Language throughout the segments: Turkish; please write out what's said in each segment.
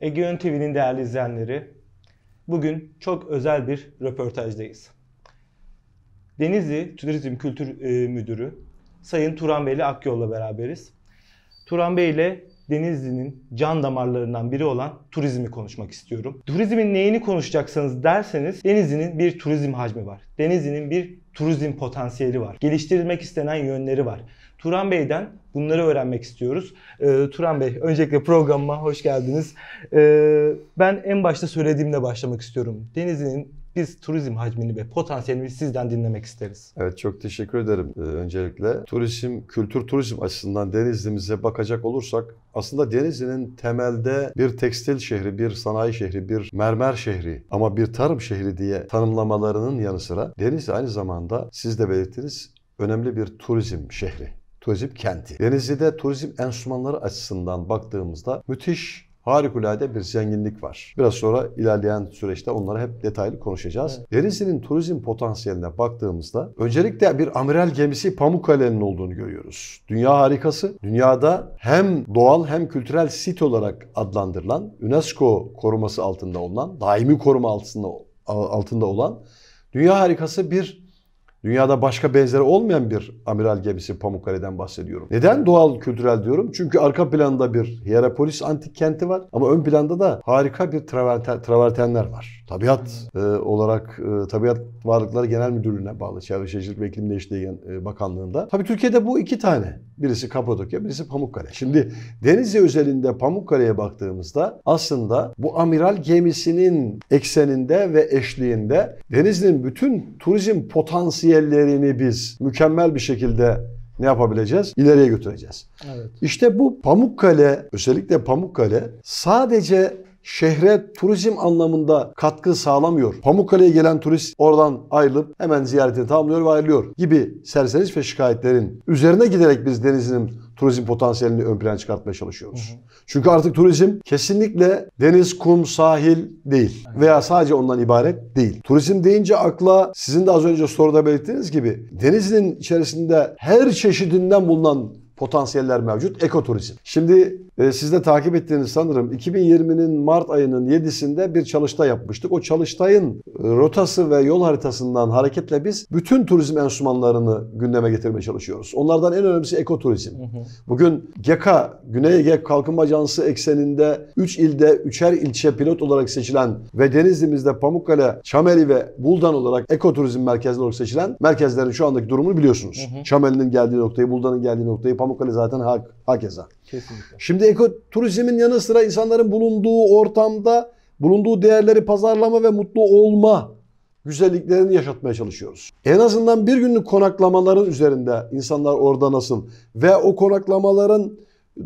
Egeon TV'nin değerli izleyenleri, bugün çok özel bir röportajdayız. Denizli Turizm Kültür e, Müdürü Sayın Turan Bey ile Akyol'la beraberiz. Turan Bey ile Denizli'nin can damarlarından biri olan turizmi konuşmak istiyorum. Turizmin neyini konuşacaksanız derseniz Denizli'nin bir turizm hacmi var. Denizli'nin bir turizm potansiyeli var. Geliştirilmek istenen yönleri var. Turan Bey'den bunları öğrenmek istiyoruz. Ee, Turan Bey, öncelikle programıma hoş geldiniz. Ee, ben en başta söylediğimle başlamak istiyorum. Denizli'nin biz turizm hacmini ve potansiyelini sizden dinlemek isteriz. Evet çok teşekkür ederim. Ee, öncelikle turizm, kültür turizm açısından Denizli'mize bakacak olursak aslında Denizli'nin temelde bir tekstil şehri, bir sanayi şehri, bir mermer şehri ama bir tarım şehri diye tanımlamalarının yanı sıra Denizli aynı zamanda siz de belirttiniz önemli bir turizm şehri turizm kenti. Denizli'de turizm enstrümanları açısından baktığımızda müthiş harikulade bir zenginlik var. Biraz sonra ilerleyen süreçte onları hep detaylı konuşacağız. Evet. Denizli'nin turizm potansiyeline baktığımızda öncelikle bir amiral gemisi Pamukkale'nin olduğunu görüyoruz. Dünya harikası. Dünyada hem doğal hem kültürel sit olarak adlandırılan, UNESCO koruması altında olan, daimi koruma altında altında olan dünya harikası bir Dünyada başka benzeri olmayan bir amiral gemisi Pamukkale'den bahsediyorum. Neden doğal kültürel diyorum? Çünkü arka planda bir Hierapolis antik kenti var ama ön planda da harika bir traverten, travertenler var. Tabiat e, olarak e, Tabiat Varlıkları Genel Müdürlüğü'ne bağlı Çevre Şehircilik ve İklim Değişikliği e, Bakanlığı'nda. Tabii Türkiye'de bu iki tane. Birisi Kapadokya, birisi Pamukkale. Şimdi Denizli özelinde Pamukkale'ye baktığımızda aslında bu amiral gemisinin ekseninde ve eşliğinde denizin bütün turizm potansiyeli potansiyellerini biz mükemmel bir şekilde ne yapabileceğiz? İleriye götüreceğiz. Evet. İşte bu Pamukkale, özellikle Pamukkale sadece şehre turizm anlamında katkı sağlamıyor. Pamukkale'ye gelen turist oradan ayrılıp hemen ziyaretini tamamlıyor ve ayrılıyor gibi serseriş ve şikayetlerin üzerine giderek biz denizinin turizm potansiyelini ön plana çıkartmaya çalışıyoruz. Hı hı. Çünkü artık turizm kesinlikle deniz, kum, sahil değil veya sadece ondan ibaret değil. Turizm deyince akla sizin de az önce soruda belirttiğiniz gibi denizin içerisinde her çeşidinden bulunan potansiyeller mevcut. Ekoturizm. Şimdi e, siz de takip ettiğiniz sanırım 2020'nin Mart ayının 7'sinde bir çalıştay yapmıştık. O çalıştayın e, rotası ve yol haritasından hareketle biz bütün turizm enstrümanlarını gündeme getirmeye çalışıyoruz. Onlardan en önemlisi ekoturizm. Bugün GEKA, Güney Ege Kalkınma Ajansı ekseninde 3 ilde 3'er ilçe pilot olarak seçilen ve Denizli'mizde Pamukkale, Çameli ve Buldan olarak ekoturizm merkezleri olarak seçilen merkezlerin şu andaki durumunu biliyorsunuz. Çameli'nin geldiği noktayı, Buldan'ın geldiği noktayı, Pamukkale zaten hak, hakeza. Kesinlikle. Şimdi ekoturizmin yanı sıra insanların bulunduğu ortamda bulunduğu değerleri pazarlama ve mutlu olma güzelliklerini yaşatmaya çalışıyoruz. En azından bir günlük konaklamaların üzerinde insanlar orada nasıl ve o konaklamaların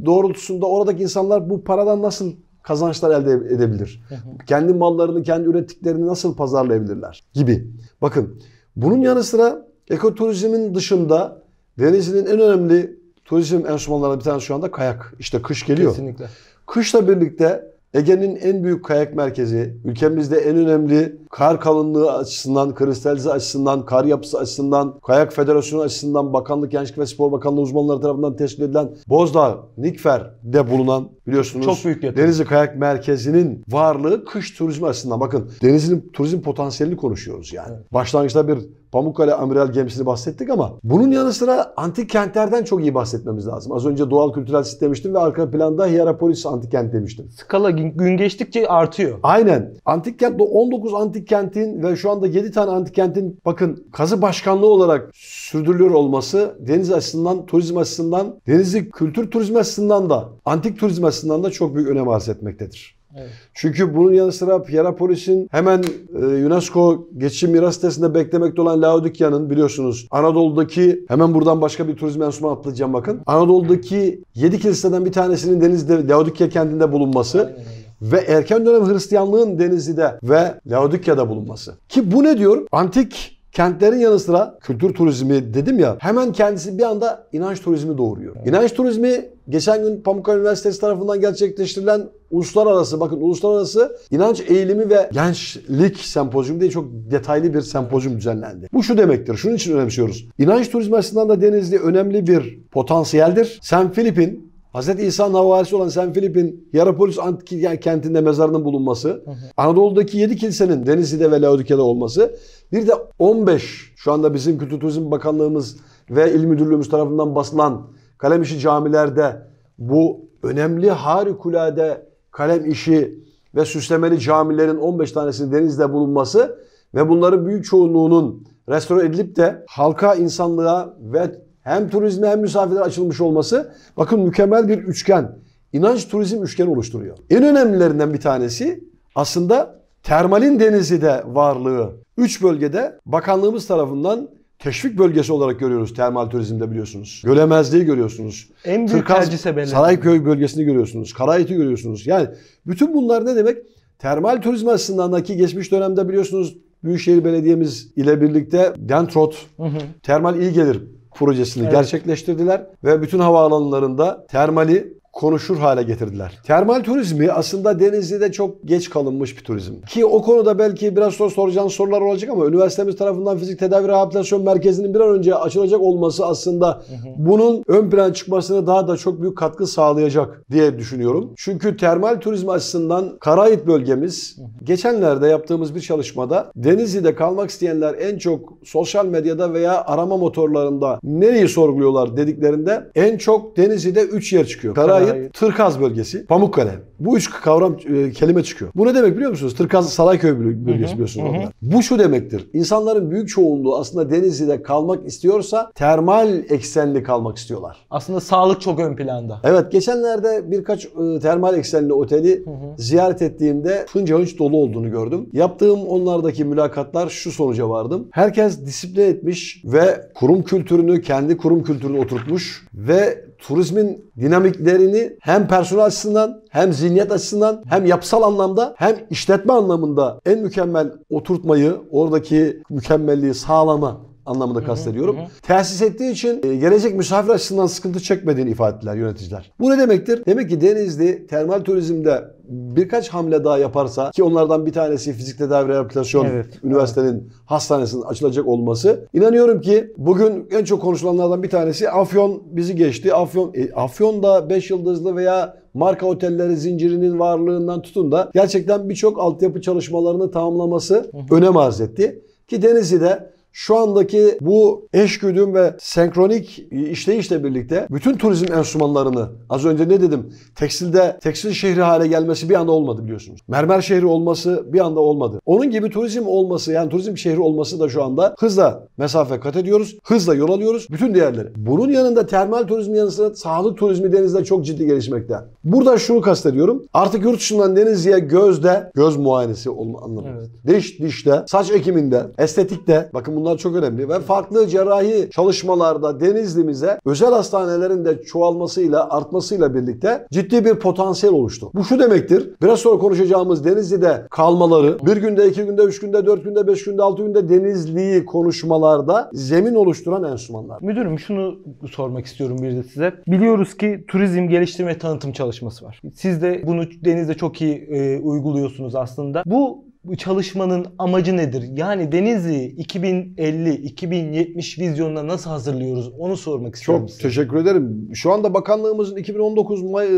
doğrultusunda oradaki insanlar bu paradan nasıl kazançlar elde edebilir? kendi mallarını, kendi ürettiklerini nasıl pazarlayabilirler? Gibi. Bakın bunun yanı sıra ekoturizmin dışında denizin en önemli Turizm enstrümanlarından bir tanesi şu anda kayak. İşte kış geliyor. Kesinlikle. Kışla birlikte Ege'nin en büyük kayak merkezi, ülkemizde en önemli kar kalınlığı açısından, kristalize açısından, kar yapısı açısından, Kayak Federasyonu açısından Bakanlık Gençlik ve Spor Bakanlığı uzmanları tarafından teşkil edilen Bozdağ, Nikfer'de bulunan biliyorsunuz Çok büyük Denizli Kayak Merkezi'nin varlığı kış turizmi açısından. Bakın Denizli'nin turizm potansiyelini konuşuyoruz yani. Başlangıçta bir Pamukkale Amiral Gemisi'ni bahsettik ama bunun yanı sıra antik kentlerden çok iyi bahsetmemiz lazım. Az önce doğal kültürel sit demiştim ve arka planda Hierapolis antik kent demiştim. Skala gün geçtikçe artıyor. Aynen. Antik kent 19 antik kentin ve şu anda 7 tane antik kentin bakın kazı başkanlığı olarak sürdürülüyor olması deniz açısından, turizm açısından, denizli kültür turizm açısından da, antik turizm açısından da çok büyük önem arz etmektedir. Evet. Çünkü bunun yanı sıra Piyara Polis'in hemen e, UNESCO geçici miras sitesinde beklemekte olan Laodikya'nın biliyorsunuz Anadolu'daki hemen buradan başka bir turizm enstitüsü atlayacağım bakın. Anadolu'daki 7 kiliseden bir tanesinin denizde Laodikya kendinde bulunması. Aynen ve erken dönem Hristiyanlığın Denizli'de ve Laodikya'da bulunması. Ki bu ne diyor? Antik Kentlerin yanı sıra kültür turizmi dedim ya hemen kendisi bir anda inanç turizmi doğuruyor. İnanç turizmi geçen gün Pamukkale Üniversitesi tarafından gerçekleştirilen uluslararası bakın uluslararası inanç eğilimi ve gençlik sempozyumu diye çok detaylı bir sempozyum düzenlendi. Bu şu demektir. Şunun için önemsiyoruz. İnanç turizmi açısından da Denizli önemli bir potansiyeldir. Sen Filip'in Hz. İsa'nın havarisi olan San Filip'in Yarapolis antik kentinde mezarının bulunması, hı hı. Anadolu'daki 7 kilisenin Denizli'de ve Laodike'de olması, bir de 15 şu anda bizim Kültür Turizm Bakanlığımız ve İl Müdürlüğümüz tarafından basılan kalem işi camilerde bu önemli harikulade kalem işi ve süslemeli camilerin 15 tanesinin Denizde bulunması ve bunların büyük çoğunluğunun restore edilip de halka, insanlığa ve hem turizme hem misafirler açılmış olması bakın mükemmel bir üçgen. İnanç turizm üçgeni oluşturuyor. En önemlilerinden bir tanesi aslında termalin denizi de varlığı. Üç bölgede bakanlığımız tarafından teşvik bölgesi olarak görüyoruz termal turizmde biliyorsunuz. Gölemezliği görüyorsunuz. En büyük tercih Sarayköy bölgesini görüyorsunuz. Karayit'i görüyorsunuz. Yani bütün bunlar ne demek? Termal turizm açısındandaki geçmiş dönemde biliyorsunuz Büyükşehir Belediye'miz ile birlikte Dentrot, hı hı. termal iyi gelir projesini evet. gerçekleştirdiler ve bütün havaalanlarında termali konuşur hale getirdiler. Termal turizmi aslında Denizli'de çok geç kalınmış bir turizm. Ki o konuda belki biraz sonra soracağın sorular olacak ama üniversitemiz tarafından fizik tedavi rehabilitasyon merkezinin bir an önce açılacak olması aslında bunun ön plan çıkmasına daha da çok büyük katkı sağlayacak diye düşünüyorum. Çünkü termal turizm açısından Karayit bölgemiz geçenlerde yaptığımız bir çalışmada Denizli'de kalmak isteyenler en çok sosyal medyada veya arama motorlarında nereyi sorguluyorlar dediklerinde en çok Denizli'de 3 yer çıkıyor. Karayit ait Tırkaz bölgesi, Pamukkale. Bu üç kavram e, kelime çıkıyor. Bu ne demek biliyor musunuz? Tırkaz Sarayköy bölgesi hı hı, biliyorsunuz hı. onlar. Bu şu demektir. İnsanların büyük çoğunluğu aslında Denizli'de kalmak istiyorsa termal eksenli kalmak istiyorlar. Aslında sağlık çok ön planda. Evet geçenlerde birkaç e, termal eksenli oteli hı hı. ziyaret ettiğimde hınca hınç dolu olduğunu gördüm. Yaptığım onlardaki mülakatlar şu sonuca vardım. Herkes disipline etmiş ve kurum kültürünü, kendi kurum kültürünü oturtmuş ve turizmin dinamiklerini hem personel açısından hem zihniyet açısından hem yapısal anlamda hem işletme anlamında en mükemmel oturtmayı, oradaki mükemmelliği sağlama anlamında hı kastediyorum. Tesis ettiği için e, gelecek misafir açısından sıkıntı çekmediğini ifade ettiler yöneticiler. Bu ne demektir? Demek ki Denizli termal turizmde birkaç hamle daha yaparsa ki onlardan bir tanesi fizik tedavi rehabilitasyon evet, üniversitenin evet. hastanesinin açılacak olması. İnanıyorum ki bugün en çok konuşulanlardan bir tanesi Afyon bizi geçti. Afyon e, Afyon'da 5 yıldızlı veya marka otelleri zincirinin varlığından tutun da gerçekten birçok altyapı çalışmalarını tamamlaması önem arz etti. Ki Denizli'de şu andaki bu eşgüdüm ve senkronik işleyişle birlikte bütün turizm enstrümanlarını az önce ne dedim? Tekstilde tekstil şehri hale gelmesi bir anda olmadı biliyorsunuz. Mermer şehri olması bir anda olmadı. Onun gibi turizm olması yani turizm şehri olması da şu anda hızla mesafe kat ediyoruz. Hızla yol alıyoruz. Bütün değerleri. Bunun yanında termal turizm yanı sıra sağlık turizmi denizde çok ciddi gelişmekte. Burada şunu kastediyorum. Artık yurt dışından denizliğe gözde, göz muayenesi olma anlamında. Evet. Diş dişte, saç ekiminde, estetikte. Bakın bunlar Bunlar çok önemli ve farklı cerrahi çalışmalarda Denizli'mize özel hastanelerin de çoğalmasıyla, artmasıyla birlikte ciddi bir potansiyel oluştu. Bu şu demektir. Biraz sonra konuşacağımız Denizli'de kalmaları, bir günde, iki günde, üç günde, dört günde, beş günde, altı günde Denizli'yi konuşmalarda zemin oluşturan enstrümanlar. Müdürüm şunu sormak istiyorum bir de size. Biliyoruz ki turizm geliştirme tanıtım çalışması var. Siz de bunu Deniz'de çok iyi e, uyguluyorsunuz aslında. Bu bu çalışmanın amacı nedir? Yani Denizli 2050-2070 vizyonuna nasıl hazırlıyoruz? Onu sormak istiyorum. Çok size. teşekkür ederim. Şu anda bakanlığımızın 2019 May, e,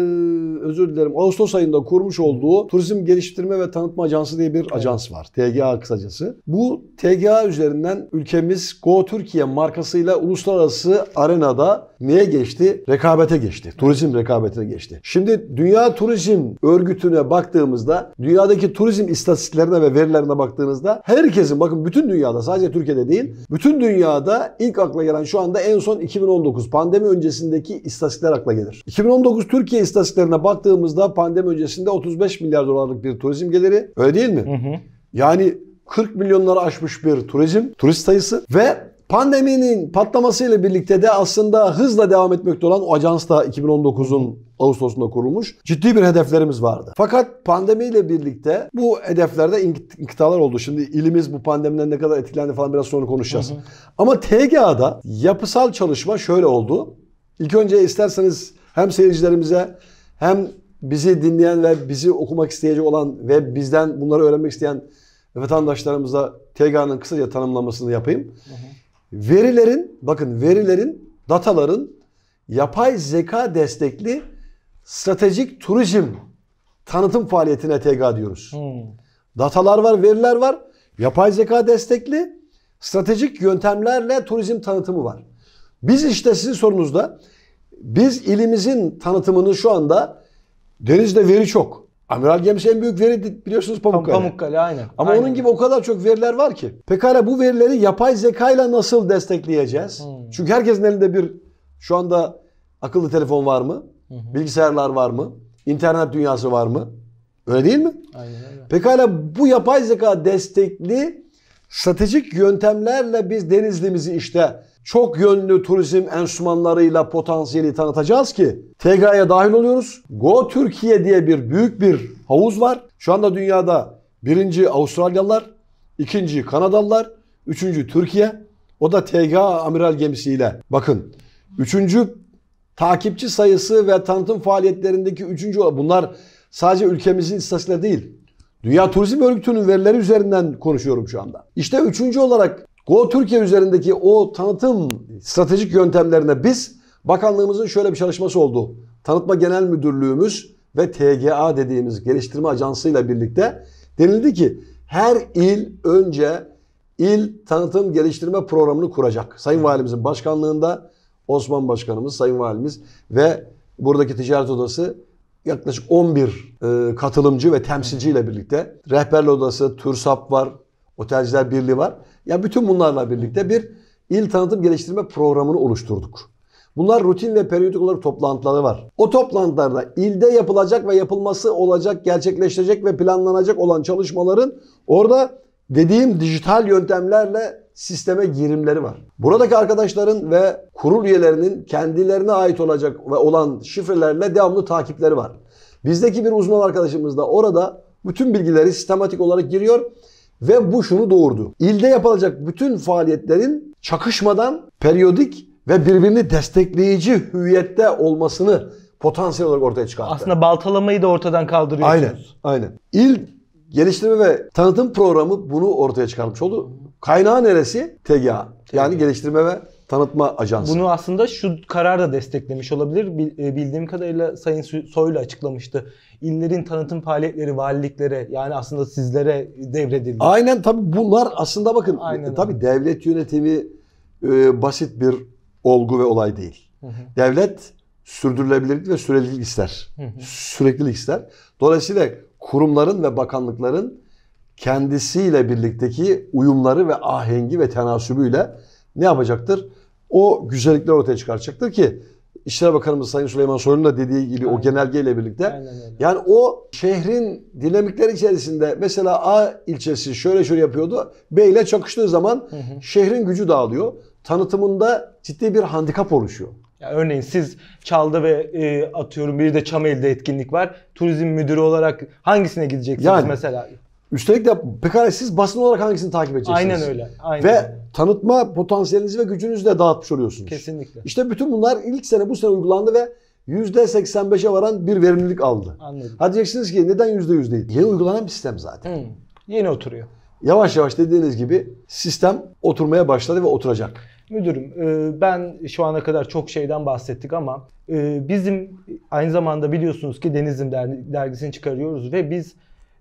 özür dilerim Ağustos ayında kurmuş olduğu Turizm Geliştirme ve Tanıtma Ajansı diye bir evet. ajans var. TGA kısacası. Bu TGA üzerinden ülkemiz Go Türkiye markasıyla uluslararası arenada neye geçti? Rekabete geçti. Turizm rekabetine geçti. Şimdi Dünya Turizm Örgütü'ne baktığımızda dünyadaki turizm istatistiklerine rakamlarına ve verilerine baktığınızda herkesin bakın bütün dünyada sadece Türkiye'de değil bütün dünyada ilk akla gelen şu anda en son 2019 pandemi öncesindeki istatistikler akla gelir. 2019 Türkiye istatistiklerine baktığımızda pandemi öncesinde 35 milyar dolarlık bir turizm geliri öyle değil mi? Hı hı. Yani 40 milyonları aşmış bir turizm, turist sayısı ve pandeminin patlamasıyla birlikte de aslında hızla devam etmekte olan o ajans da 2019'un Ağustos'unda kurulmuş ciddi bir hedeflerimiz vardı. Fakat pandemiyle birlikte bu hedeflerde inkıtalar oldu. Şimdi ilimiz bu pandemiden ne kadar etkilendi falan biraz sonra konuşacağız. Hı hı. Ama TGA'da yapısal çalışma şöyle oldu. İlk önce isterseniz hem seyircilerimize hem bizi dinleyen ve bizi okumak isteyecek olan ve bizden bunları öğrenmek isteyen vatandaşlarımıza TGA'nın kısaca tanımlamasını yapayım. Hı hı. Verilerin, bakın verilerin, dataların yapay zeka destekli stratejik turizm tanıtım faaliyetine TGA diyoruz. Hmm. Datalar var, veriler var. Yapay zeka destekli stratejik yöntemlerle turizm tanıtımı var. Biz işte sizin sorunuzda biz ilimizin tanıtımını şu anda denizde veri çok. Amiral gemisi en büyük veri biliyorsunuz Pamukkale. Pamukkale aynı. Ama aynen. onun gibi o kadar çok veriler var ki. Pekala bu verileri yapay zekayla nasıl destekleyeceğiz? Hmm. Çünkü herkesin elinde bir şu anda akıllı telefon var mı? hı. Bilgisayarlar var mı? İnternet dünyası var mı? Öyle değil mi? Aynen öyle. Pekala bu yapay zeka destekli stratejik yöntemlerle biz Denizli'mizi işte çok yönlü turizm enstrümanlarıyla potansiyeli tanıtacağız ki TGA'ya dahil oluyoruz. Go Türkiye diye bir büyük bir havuz var. Şu anda dünyada birinci Avustralyalılar, ikinci Kanadalılar, üçüncü Türkiye. O da TGA amiral gemisiyle. Bakın üçüncü takipçi sayısı ve tanıtım faaliyetlerindeki üçüncü bunlar sadece ülkemizin istatistikleri değil. Dünya Turizm Örgütü'nün verileri üzerinden konuşuyorum şu anda. İşte üçüncü olarak Go Türkiye üzerindeki o tanıtım stratejik yöntemlerine biz bakanlığımızın şöyle bir çalışması oldu. Tanıtma Genel Müdürlüğümüz ve TGA dediğimiz geliştirme ajansıyla birlikte denildi ki her il önce il tanıtım geliştirme programını kuracak. Sayın Valimizin başkanlığında Osman Başkanımız, Sayın Valimiz ve buradaki ticaret odası yaklaşık 11 e, katılımcı ve temsilciyle birlikte rehberli odası, TÜRSAP var, Otelciler Birliği var. Yani bütün bunlarla birlikte bir il tanıtım geliştirme programını oluşturduk. Bunlar rutin ve periyodik olarak toplantıları var. O toplantılarda ilde yapılacak ve yapılması olacak, gerçekleşecek ve planlanacak olan çalışmaların orada dediğim dijital yöntemlerle sisteme girimleri var. Buradaki arkadaşların ve kurul üyelerinin kendilerine ait olacak ve olan şifrelerle devamlı takipleri var. Bizdeki bir uzman arkadaşımız da orada bütün bilgileri sistematik olarak giriyor ve bu şunu doğurdu. İlde yapılacak bütün faaliyetlerin çakışmadan periyodik ve birbirini destekleyici hüviyette olmasını potansiyel olarak ortaya çıkarttı. Aslında baltalamayı da ortadan kaldırıyorsunuz. Aynen, aynen. İl geliştirme ve tanıtım programı bunu ortaya çıkarmış oldu. Kaynağı neresi? TGA. Yani TGA. Geliştirme ve Tanıtma Ajansı. Bunu aslında şu karar da desteklemiş olabilir. E, bildiğim kadarıyla Sayın Soylu açıklamıştı. İllerin tanıtım faaliyetleri valiliklere yani aslında sizlere devredildi. Aynen tabii bunlar aslında bakın Aynen e, tabii öyle. devlet yönetimi e, basit bir olgu ve olay değil. Hı hı. Devlet sürdürülebilirlik ve süreklilik ister. Hı hı. Süreklilik ister. Dolayısıyla kurumların ve bakanlıkların kendisiyle birlikteki uyumları ve ahengi ve tenasübüyle ne yapacaktır? O güzellikler ortaya çıkaracaktır ki İşler Bakanımız Sayın Süleyman Soylu'nun da dediği gibi Aynen. o genelgeyle birlikte. Aynen, öyle. Yani o şehrin dinamikleri içerisinde mesela A ilçesi şöyle şöyle yapıyordu. B ile çakıştığı zaman hı hı. şehrin gücü dağılıyor. Tanıtımında ciddi bir handikap oluşuyor. Ya örneğin siz Çal'da ve e, atıyorum bir de Çameli'de etkinlik var. Turizm müdürü olarak hangisine gideceksiniz yani, mesela? Üstelik de pekala siz basın olarak hangisini takip edeceksiniz? Aynen öyle. Aynen. Ve tanıtma potansiyelinizi ve gücünüzü de dağıtmış oluyorsunuz. Kesinlikle. İşte bütün bunlar ilk sene bu sene uygulandı ve %85'e varan bir verimlilik aldı. Anladım. Ha diyeceksiniz ki neden %100 değil? Yeni uygulanan bir sistem zaten. Hı. Hmm, yeni oturuyor. Yavaş yavaş dediğiniz gibi sistem oturmaya başladı ve oturacak. Müdürüm e, ben şu ana kadar çok şeyden bahsettik ama e, bizim aynı zamanda biliyorsunuz ki Denizim dergisini çıkarıyoruz ve biz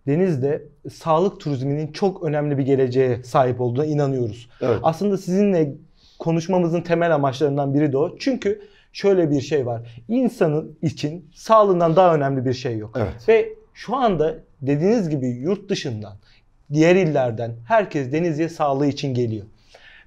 denizde sağlık turizminin çok önemli bir geleceğe sahip olduğuna inanıyoruz. Evet. Aslında sizinle konuşmamızın temel amaçlarından biri de o. Çünkü şöyle bir şey var. İnsanın için sağlığından daha önemli bir şey yok. Evet. Ve şu anda dediğiniz gibi yurt dışından, diğer illerden herkes Denizli'ye sağlığı için geliyor.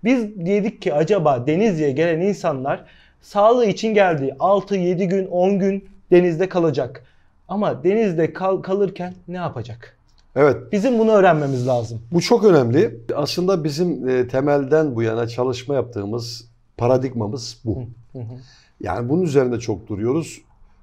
Biz dedik ki acaba Denizli'ye gelen insanlar sağlığı için geldi. 6, 7 gün, 10 gün denizde kalacak. Ama denizde kal- kalırken ne yapacak? Evet. Bizim bunu öğrenmemiz lazım. Bu çok önemli. Aslında bizim e, temelden bu yana çalışma yaptığımız paradigmamız bu. yani bunun üzerinde çok duruyoruz.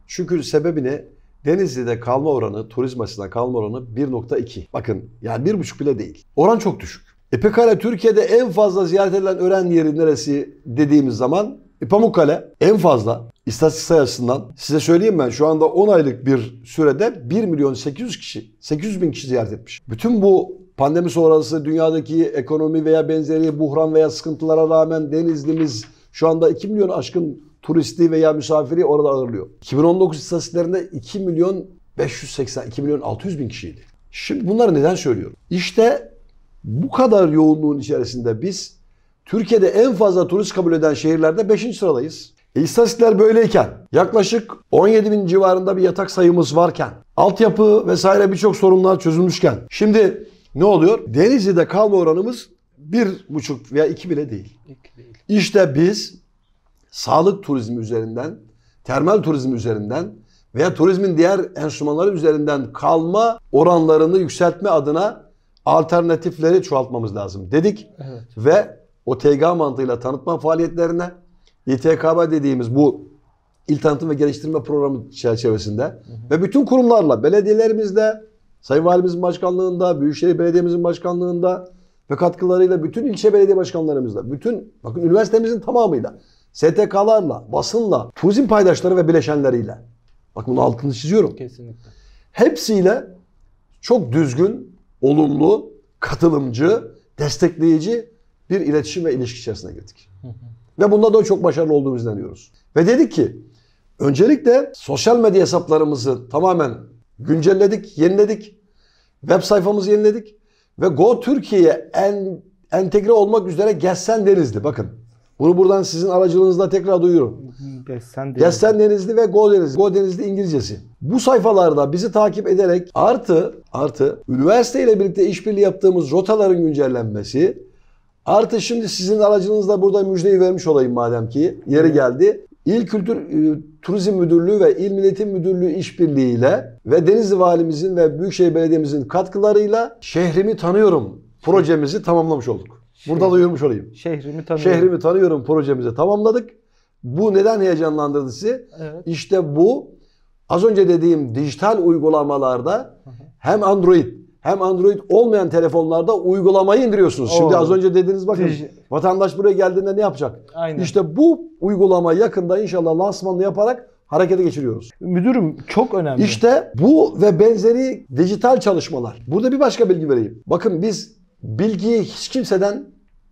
Çünkü sebebi ne? Denizli'de kalma oranı, turizm açısından kalma oranı 1.2. Bakın yani 1.5 bile değil. Oran çok düşük. E pekala Türkiye'de en fazla ziyaret edilen öğren yeri neresi dediğimiz zaman Pamukkale en fazla istatistik açısından size söyleyeyim ben şu anda 10 aylık bir sürede 1 milyon 800 kişi, 800 bin kişi ziyaret etmiş. Bütün bu pandemi sonrası dünyadaki ekonomi veya benzeri buhran veya sıkıntılara rağmen Denizli'miz şu anda 2 milyon aşkın turisti veya misafiri orada ağırlıyor. 2019 istatistiklerinde 2 milyon 580, 2 milyon 600 bin kişiydi. Şimdi bunları neden söylüyorum? İşte bu kadar yoğunluğun içerisinde biz Türkiye'de en fazla turist kabul eden şehirlerde 5. sıradayız. E, istatistikler böyleyken yaklaşık 17 bin civarında bir yatak sayımız varken altyapı vesaire birçok sorunlar çözülmüşken şimdi ne oluyor? Denizli'de kalma oranımız bir buçuk veya iki bile değil. değil. İşte biz sağlık turizmi üzerinden, termal turizm üzerinden veya turizmin diğer enstrümanları üzerinden kalma oranlarını yükseltme adına alternatifleri çoğaltmamız lazım dedik. Evet. Ve o OTG mantığıyla tanıtma faaliyetlerine İTKB dediğimiz bu İl Tanıtım ve Geliştirme Programı çerçevesinde hı hı. ve bütün kurumlarla, belediyelerimizle, Sayın Valimizin başkanlığında, Büyükşehir Belediye'mizin başkanlığında ve katkılarıyla bütün ilçe belediye başkanlarımızla, bütün bakın üniversitemizin tamamıyla, STK'larla, basınla, turizm paydaşları ve bileşenleriyle. Bakın bunu altını çiziyorum. Kesinlikle. Hepsiyle çok düzgün, olumlu, katılımcı, destekleyici bir iletişim ve ilişki içerisine girdik. Ve bunda da çok başarılı olduğumuzu inanıyoruz. Ve dedik ki öncelikle sosyal medya hesaplarımızı tamamen güncelledik, yeniledik. Web sayfamızı yeniledik ve Go Türkiye'ye en entegre olmak üzere Gessen Denizli bakın. Bunu buradan sizin aracılığınızla tekrar duyuyorum. Gessen Denizli. Gessen Denizli ve Go Denizli. Go Denizli İngilizcesi. Bu sayfalarda bizi takip ederek artı artı üniversite ile birlikte işbirliği yaptığımız rotaların güncellenmesi Artı şimdi sizin aracınızla burada müjdeyi vermiş olayım madem ki yeri geldi. İl Kültür e, Turizm Müdürlüğü ve İl Milletim Müdürlüğü işbirliğiyle ve Denizli Valimizin ve Büyükşehir Belediye'mizin katkılarıyla Şehrimi Tanıyorum projemizi tamamlamış olduk. Burada duyurmuş olayım. Şehrimi tanıyorum. Şehrimi tanıyorum projemizi tamamladık. Bu neden heyecanlandırdı sizi? Evet. İşte bu az önce dediğim dijital uygulamalarda hem Android hem Android olmayan telefonlarda uygulamayı indiriyorsunuz. Oo. Şimdi az önce dediniz bakın Dij- vatandaş buraya geldiğinde ne yapacak? Aynen. İşte bu uygulama yakında inşallah lansmanını yaparak harekete geçiriyoruz. Müdürüm çok önemli. İşte bu ve benzeri dijital çalışmalar. Burada bir başka bilgi vereyim. Bakın biz bilgiyi hiç kimseden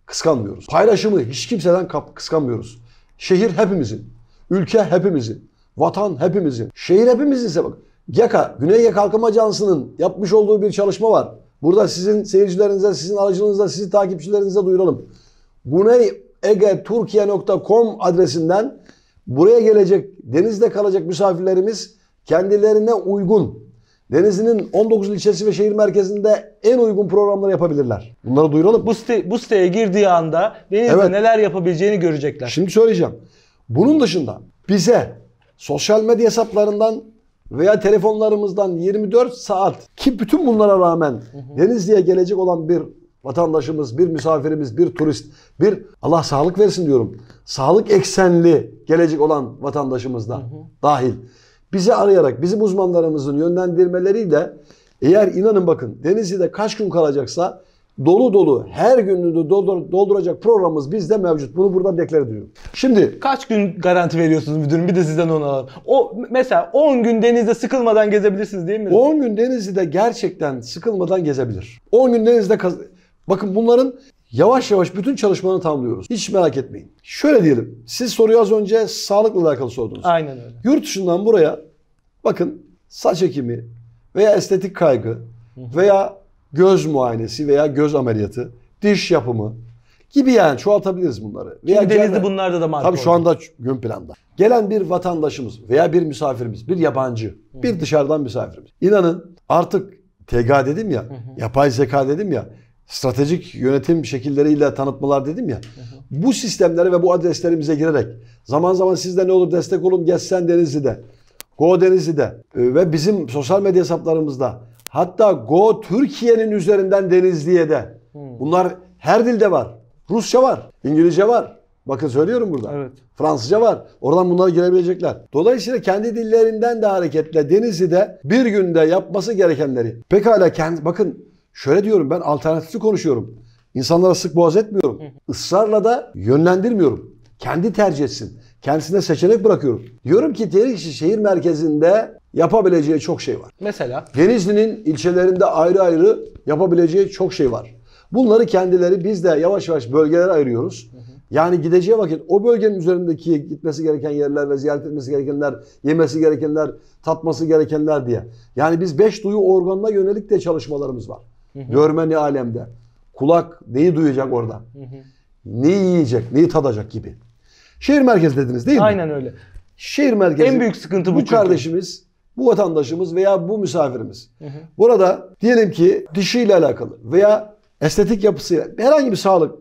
kıskanmıyoruz. Paylaşımı hiç kimseden kıskanmıyoruz. Şehir hepimizin, ülke hepimizin, vatan hepimizin, şehir hepimizin ise bakın GYAKA, Güney Ege Kalkınma Ajansı'nın yapmış olduğu bir çalışma var. Burada sizin seyircilerinize, sizin aracılığınıza, sizin takipçilerinize duyuralım. guneyegeturkiye.com adresinden buraya gelecek, denizde kalacak misafirlerimiz kendilerine uygun, Denizli'nin 19 ilçesi ve şehir merkezinde en uygun programları yapabilirler. Bunları duyuralım. Bu, site, bu siteye girdiği anda Denizli'de evet. neler yapabileceğini görecekler. Şimdi söyleyeceğim. Bunun dışında bize sosyal medya hesaplarından veya telefonlarımızdan 24 saat ki bütün bunlara rağmen Denizli'ye gelecek olan bir vatandaşımız, bir misafirimiz, bir turist, bir Allah sağlık versin diyorum. Sağlık eksenli gelecek olan vatandaşımız da dahil. Bizi arayarak bizim uzmanlarımızın yönlendirmeleriyle eğer inanın bakın Denizli'de kaç gün kalacaksa dolu dolu her gününü doldur, dolduracak programımız bizde mevcut. Bunu buradan deklar ediyorum. Şimdi kaç gün garanti veriyorsunuz müdürüm? Bir de sizden onu alalım. O mesela 10 gün denizde sıkılmadan gezebilirsiniz değil mi? 10 gün denizde gerçekten sıkılmadan gezebilir. 10 gün denizde kaz- Bakın bunların yavaş yavaş bütün çalışmalarını tamamlıyoruz. Hiç merak etmeyin. Şöyle diyelim. Siz soruyu az önce sağlıkla alakalı sordunuz. Aynen öyle. Yurt dışından buraya bakın saç ekimi veya estetik kaygı veya göz muayenesi veya göz ameliyatı, diş yapımı gibi yani çoğaltabiliriz bunları. Veya Şimdi denizli gelen, bunlarda da marka Tabii şu anda gün planda. Gelen bir vatandaşımız veya bir misafirimiz, bir yabancı, bir dışarıdan misafirimiz. İnanın artık TGA dedim ya, yapay zeka dedim ya, stratejik yönetim şekilleriyle tanıtmalar dedim ya. Bu sistemlere ve bu adreslerimize girerek zaman zaman siz ne olur destek olun Gezsen Denizli'de, Go Denizli'de e, ve bizim sosyal medya hesaplarımızda Hatta Go Türkiye'nin üzerinden Denizli'ye de. Hmm. Bunlar her dilde var. Rusça var, İngilizce var. Bakın söylüyorum burada. Evet. Fransızca var. Oradan bunlara girebilecekler. Dolayısıyla kendi dillerinden de hareketle Denizli'de bir günde yapması gerekenleri. Pekala kendi bakın şöyle diyorum ben alternatifli konuşuyorum. İnsanlara sık boğaz etmiyorum. Israrla da yönlendirmiyorum. Kendi tercih etsin. Kendisine seçenek bırakıyorum. Diyorum ki Terikşi şehir merkezinde yapabileceği çok şey var. Mesela? Denizli'nin ilçelerinde ayrı ayrı yapabileceği çok şey var. Bunları kendileri biz de yavaş yavaş bölgelere ayırıyoruz. Yani gideceği vakit o bölgenin üzerindeki gitmesi gereken yerler ve ziyaret etmesi gerekenler, yemesi gerekenler, tatması gerekenler diye. Yani biz beş duyu organına yönelik de çalışmalarımız var. Görme ne alemde. Kulak neyi duyacak orada? Neyi yiyecek, neyi tadacak gibi. Şehir merkezi dediniz değil mi? Aynen öyle. Şehir merkezi. En büyük sıkıntı bu, bu çünkü. kardeşimiz bu vatandaşımız veya bu misafirimiz hı hı. burada diyelim ki dişiyle alakalı veya estetik yapısıyla herhangi bir sağlık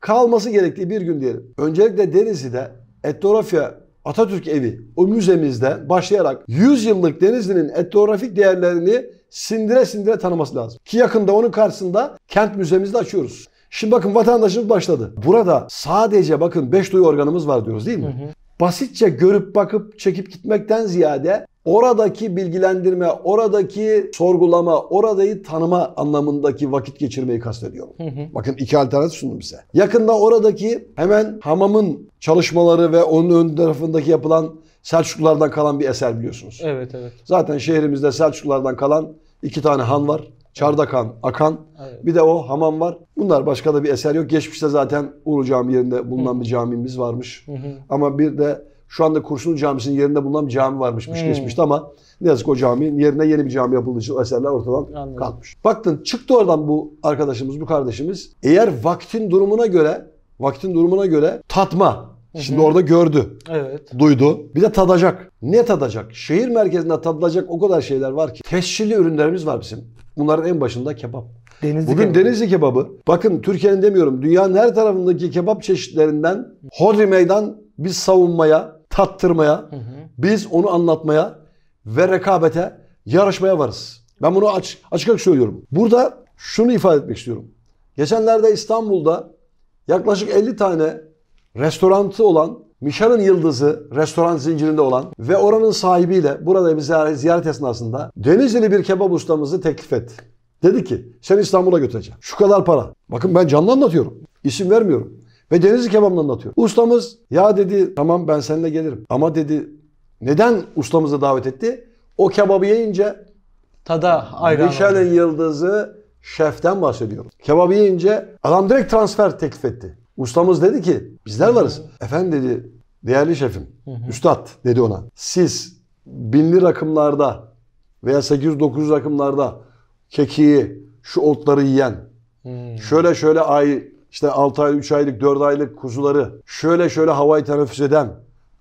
kalması gerektiği bir gün diyelim. Öncelikle Denizli'de etnografya Atatürk evi o müzemizde başlayarak 100 yıllık Denizli'nin etnografik değerlerini sindire sindire tanıması lazım. Ki yakında onun karşısında kent müzemizi de açıyoruz. Şimdi bakın vatandaşımız başladı. Burada sadece bakın 5 duyu organımız var diyoruz değil mi? Hı hı. Basitçe görüp bakıp çekip gitmekten ziyade oradaki bilgilendirme, oradaki sorgulama, oradayı tanıma anlamındaki vakit geçirmeyi kastediyorum. Hı hı. Bakın iki alternatif sundum size. Yakında oradaki hemen hamamın çalışmaları ve onun ön tarafındaki yapılan Selçuklulardan kalan bir eser biliyorsunuz. Evet evet. Zaten şehrimizde Selçuklulardan kalan iki tane han var. Çardakan, Akan evet. bir de o hamam var. Bunlar başka da bir eser yok. Geçmişte zaten Uğur Camii yerinde bulunan hı. bir camimiz varmış. Hı hı. Ama bir de şu anda Kurşunlu Camisi'nin yerinde bulunan bir cami varmış, hmm. geçmişte ama ne yazık o caminin yerine yeni bir cami yapıldığı için eserler ortadan Anladım. kalkmış. Baktın çıktı oradan bu arkadaşımız, bu kardeşimiz. Eğer vaktin durumuna göre, vaktin durumuna göre tatma, Şimdi orada gördü. Evet. Duydu. Bir de tadacak. Ne tadacak? Şehir merkezinde tadılacak o kadar şeyler var ki. Tescilli ürünlerimiz var bizim. Bunların en başında kebap. Denizli Bugün kebabı. Denizli kebabı. Bakın Türkiye'nin demiyorum dünyanın her tarafındaki kebap çeşitlerinden Hodri Meydan biz savunmaya tattırmaya, hı hı. biz onu anlatmaya ve rekabete, yarışmaya varız. Ben bunu aç, açık açık söylüyorum. Burada şunu ifade etmek istiyorum. Geçenlerde İstanbul'da yaklaşık 50 tane restorantı olan Michelin yıldızı restoran zincirinde olan ve oranın sahibiyle burada bir ziyaret esnasında Denizli bir kebap ustamızı teklif etti. Dedi ki sen İstanbul'a götüreceğim. Şu kadar para. Bakın ben canlı anlatıyorum. İsim vermiyorum. Ve Denizli kebabını anlatıyor. Ustamız ya dedi tamam ben seninle gelirim. Ama dedi neden ustamızı davet etti? O kebabı yiyince tada ayrı. Michelin yıldızı şeften bahsediyorum. Kebabı yiyince adam direkt transfer teklif etti. Ustamız dedi ki bizler varız. Efendim dedi değerli şefim, üstad dedi ona. Siz binli rakımlarda veya 800-900 rakımlarda kekiği, şu otları yiyen, şöyle şöyle ay işte 6 ay, 3 aylık, 4 aylık kuzuları şöyle şöyle havayı teneffüs eden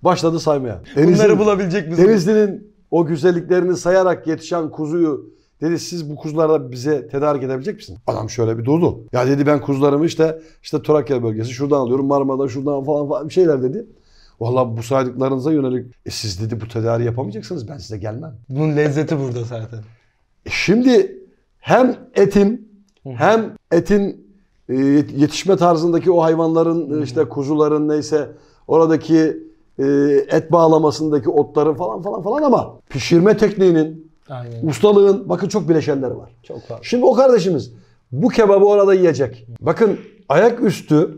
başladı saymaya. Denizli, Bunları bulabilecek misin? Denizli'nin o güzelliklerini sayarak yetişen kuzuyu Dedi siz bu kuzularla bize tedarik edebilecek misin? Adam şöyle bir durdu. Ya dedi ben kuzularımı işte işte Trakya bölgesi şuradan alıyorum Marmara'dan şuradan falan falan bir şeyler dedi. Vallahi bu saydıklarınıza yönelik e siz dedi bu tedariği yapamayacaksınız ben size gelmem. Bunun lezzeti burada zaten. E şimdi hem etin hem etin ee, yetişme tarzındaki o hayvanların e, işte kuzuların neyse oradaki e, et bağlamasındaki otların falan falan falan ama pişirme tekniğinin Aynen. ustalığın bakın çok bileşenleri var. Çok var. Şimdi o kardeşimiz bu kebabı orada yiyecek. Bakın ayak üstü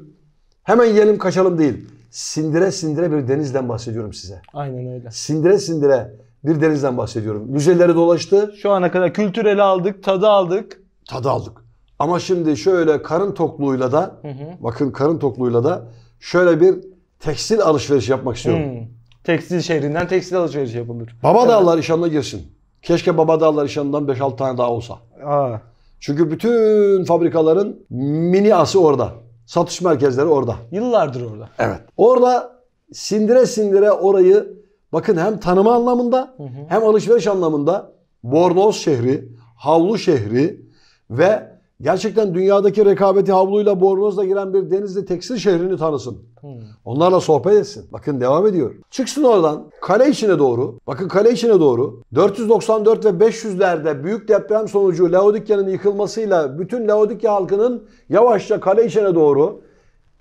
hemen yiyelim kaçalım değil. Sindire sindire bir denizden bahsediyorum size. Aynen öyle. Sindire sindire bir denizden bahsediyorum. Müzeleri dolaştı. Şu ana kadar kültür aldık, tadı aldık. Tadı aldık. Ama şimdi şöyle karın tokluğuyla da hı hı. bakın karın tokluğuyla da şöyle bir tekstil alışveriş yapmak istiyorum. Hı. Tekstil şehrinden tekstil alışveriş yapılır. Baba evet. dağlar işanına girsin. Keşke baba dağlar işanından 5-6 tane daha olsa. Aa. Çünkü bütün fabrikaların mini ası orada. Satış merkezleri orada. Yıllardır orada. Evet. Orada sindire sindire orayı bakın hem tanıma anlamında hı hı. hem alışveriş anlamında Bornoz şehri, Havlu şehri ve gerçekten dünyadaki rekabeti havluyla bornozla giren bir Denizli tekstil şehrini tanısın. Hmm. Onlarla sohbet etsin. Bakın devam ediyor. Çıksın oradan kale içine doğru. Bakın kale içine doğru. 494 ve 500'lerde büyük deprem sonucu Laodikya'nın yıkılmasıyla bütün Laodikya halkının yavaşça kale içine doğru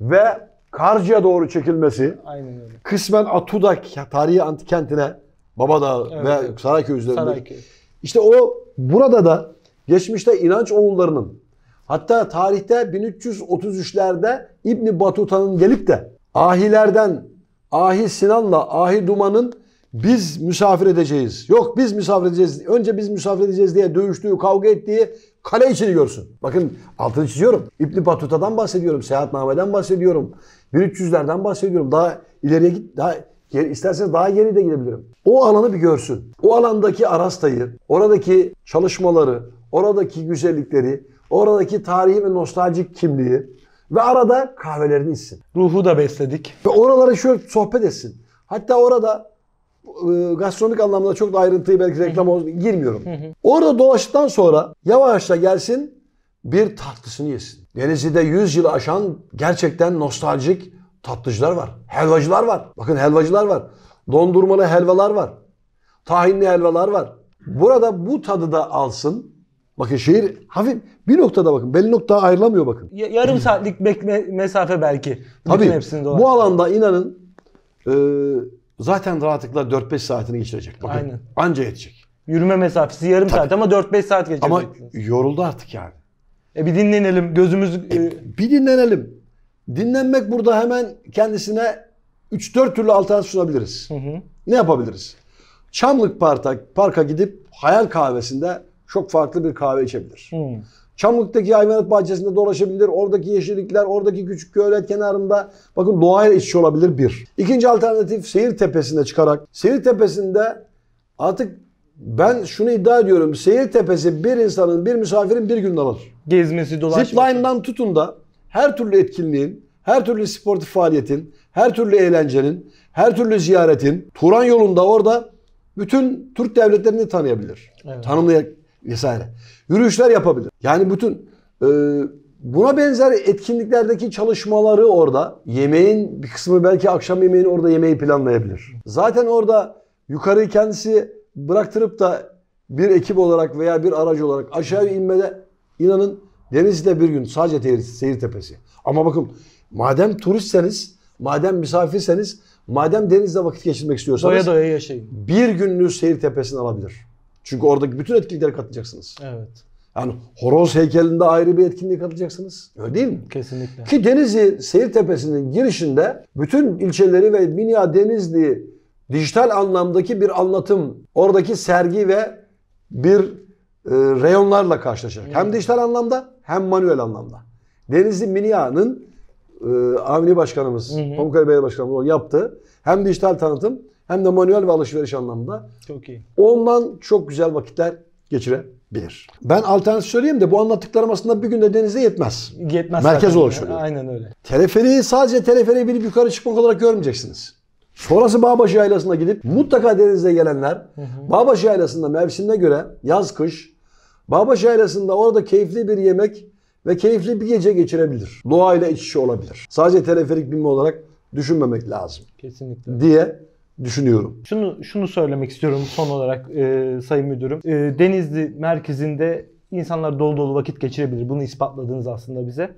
ve Karcı'ya doğru çekilmesi. Aynen öyle. Kısmen Atuda tarihi antik kentine Babadağ evet, ve evet. Saraköy üzerinde. Saraköy. İşte o burada da geçmişte inanç oğullarının Hatta tarihte 1333'lerde İbni Batuta'nın gelip de ahilerden Ahi Sinan'la Ahi Duman'ın biz misafir edeceğiz. Yok biz misafir edeceğiz. Önce biz misafir edeceğiz diye dövüştüğü, kavga ettiği kale içini görsün. Bakın altını çiziyorum. İbni Batuta'dan bahsediyorum. Seyahatname'den bahsediyorum. 1300'lerden bahsediyorum. Daha ileriye git. Daha Geri, isterseniz daha geri de gidebilirim. O alanı bir görsün. O alandaki Arasta'yı, oradaki çalışmaları, oradaki güzellikleri, Oradaki tarihi ve nostaljik kimliği ve arada kahvelerini içsin. Ruhu da besledik. Ve oralara şöyle sohbet etsin. Hatta orada e, gastronomik anlamda çok da ayrıntıyı belki reklam olsun girmiyorum. Orada dolaştıktan sonra yavaşça gelsin bir tatlısını yesin. Denizli'de 100 yılı aşan gerçekten nostaljik tatlıcılar var. Helvacılar var. Bakın helvacılar var. Dondurmalı helvalar var. Tahinli helvalar var. Burada bu tadı da alsın. Bakın şehir hafif bir noktada bakın belli nokta ayrılamıyor bakın. Ya, yarım saatlik bekle mesafe belki. Tabii. Hepsini bu alanda inanın e, zaten rahatlıkla 4-5 saatini geçirecek. Bakın Aynen. anca yetecek. Yürüme mesafesi yarım Tabii. saat ama 4-5 saat geçecek. Ama yoruldu artık yani. E bir dinlenelim gözümüz... E, e bir dinlenelim. Dinlenmek burada hemen kendisine 3-4 türlü alternatif sunabiliriz. Hı hı. Ne yapabiliriz? Çamlık Park'a, parka gidip hayal kahvesinde çok farklı bir kahve içebilir. Hmm. Çamlık'taki hayvanat bahçesinde dolaşabilir. Oradaki yeşillikler, oradaki küçük gölet kenarında bakın doğayla iç olabilir bir. İkinci alternatif Seyir Tepesi'ne çıkarak. Seyir Tepesi'nde artık ben şunu iddia ediyorum. Seyir Tepesi bir insanın, bir misafirin bir gün alır. Gezmesi, dolaşması. Zipline'dan tutun da her türlü etkinliğin, her türlü sportif faaliyetin, her türlü eğlencenin, her türlü ziyaretin Turan yolunda orada bütün Türk devletlerini tanıyabilir. Evet. Tanımlayabilir vesaire. Yürüyüşler yapabilir. Yani bütün e, buna benzer etkinliklerdeki çalışmaları orada yemeğin bir kısmı belki akşam yemeğini orada yemeği planlayabilir. Zaten orada yukarıyı kendisi bıraktırıp da bir ekip olarak veya bir aracı olarak aşağı inmede inanın denizde bir gün sadece te- seyir tepesi. Ama bakın madem turistseniz, madem misafirseniz, madem denizde vakit geçirmek istiyorsanız doya doya yaşayın. Bir günlüğü seyir tepesini alabilir. Çünkü oradaki bütün etkinliklere katılacaksınız. Evet. Yani horoz heykelinde ayrı bir etkinliğe katılacaksınız. Öyle değil mi? Kesinlikle. Ki Denizli Seyir Tepesi'nin girişinde bütün ilçeleri ve Minya Denizli dijital anlamdaki bir anlatım, oradaki sergi ve bir e, reyonlarla karşılaşacak. Hem dijital anlamda hem manuel anlamda. Denizli Minya'nın e, Avni Başkanımız, Pamukkale Belediye Başkanımız yaptı. Hem dijital tanıtım hem de manuel ve alışveriş anlamında. Çok iyi. Ondan çok güzel vakitler geçirebilir. Ben alternatif söyleyeyim de bu anlattıklarım aslında bir günde denize yetmez. Yetmez. Merkez olarak Aynen öyle. Teleferiği sadece teleferiği bir yukarı çıkmak olarak görmeyeceksiniz. Sonrası Bağbaşı Yaylası'na gidip mutlaka denize gelenler hı hı. Bağbaşı Yaylası'nda mevsimine göre yaz kış Bağbaşı Yaylası'nda orada keyifli bir yemek ve keyifli bir gece geçirebilir. Doğayla iç içe olabilir. Sadece teleferik binme olarak düşünmemek lazım. Kesinlikle. Diye düşünüyorum. Şunu şunu söylemek istiyorum son olarak e, Sayın Müdürüm. E, Denizli merkezinde insanlar dolu dolu vakit geçirebilir. Bunu ispatladınız aslında bize.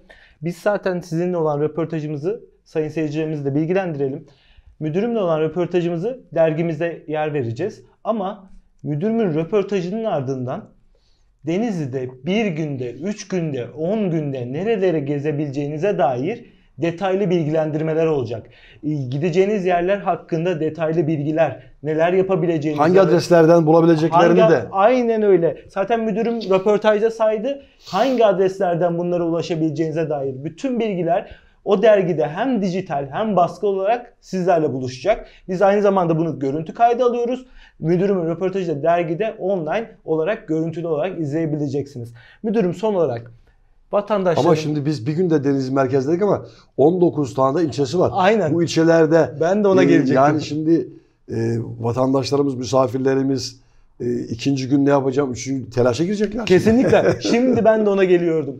Biz zaten sizinle olan röportajımızı sayın seyircilerimizle bilgilendirelim. Müdürümle olan röportajımızı dergimizde yer vereceğiz. Ama müdürümün röportajının ardından Denizli'de bir günde, üç günde, on günde nerelere gezebileceğinize dair detaylı bilgilendirmeler olacak. E, gideceğiniz yerler hakkında detaylı bilgiler, neler yapabileceğiniz... Hangi adreslerden bulabileceklerini hangi, de. Aynen öyle. Zaten müdürüm röportajda saydı. Hangi adreslerden bunlara ulaşabileceğinize dair bütün bilgiler o dergide hem dijital hem baskı olarak sizlerle buluşacak. Biz aynı zamanda bunu görüntü kaydı alıyoruz. Müdürümün röportajı da dergide online olarak görüntülü olarak izleyebileceksiniz. Müdürüm son olarak Vatandaşlar. Ama şimdi biz bir günde deniz merkez ama 19 tane ilçesi var. Aynen. Bu ilçelerde... Ben de ona e, gelecektim. Yani şimdi e, vatandaşlarımız, misafirlerimiz e, ikinci gün ne yapacağım, üçüncü telaşa girecekler. Kesinlikle. şimdi ben de ona geliyordum.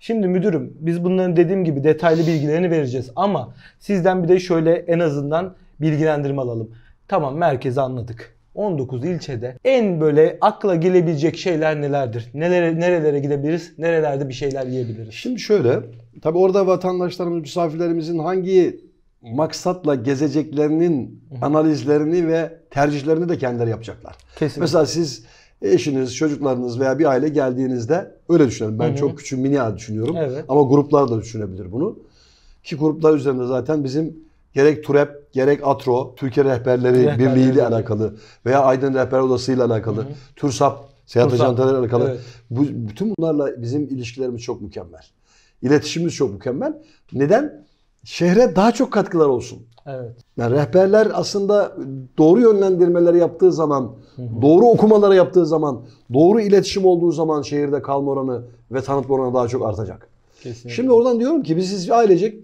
Şimdi müdürüm biz bunların dediğim gibi detaylı bilgilerini vereceğiz ama sizden bir de şöyle en azından bilgilendirme alalım. Tamam merkeze anladık. 19 ilçede en böyle akla gelebilecek şeyler nelerdir? Nelere, nerelere gidebiliriz? Nerelerde bir şeyler yiyebiliriz? Şimdi şöyle, tabii orada vatandaşlarımız, misafirlerimizin hangi maksatla gezeceklerinin analizlerini ve tercihlerini de kendileri yapacaklar. Kesinlikle. Mesela siz eşiniz, çocuklarınız veya bir aile geldiğinizde öyle düşünelim. Ben Hı-hı. çok küçük mini düşünüyorum evet. ama gruplar da düşünebilir bunu. Ki gruplar üzerinde zaten bizim gerek TUREP gerek ATRO, Türkiye Rehberleri, Rehberleri Birliği ile alakalı veya Aydın Rehber Odası ile alakalı, Hı-hı. TÜRSAP, Seyahat Ajantaları ile alakalı. Evet. Bu, bütün bunlarla bizim ilişkilerimiz çok mükemmel. İletişimimiz çok mükemmel. Neden? Şehre daha çok katkılar olsun. Evet. Yani rehberler aslında doğru yönlendirmeler yaptığı zaman, Hı-hı. doğru okumaları yaptığı zaman, doğru iletişim olduğu zaman şehirde kalma oranı ve tanıtma oranı daha çok artacak. Kesinlikle. Şimdi oradan diyorum ki biz siz ailecek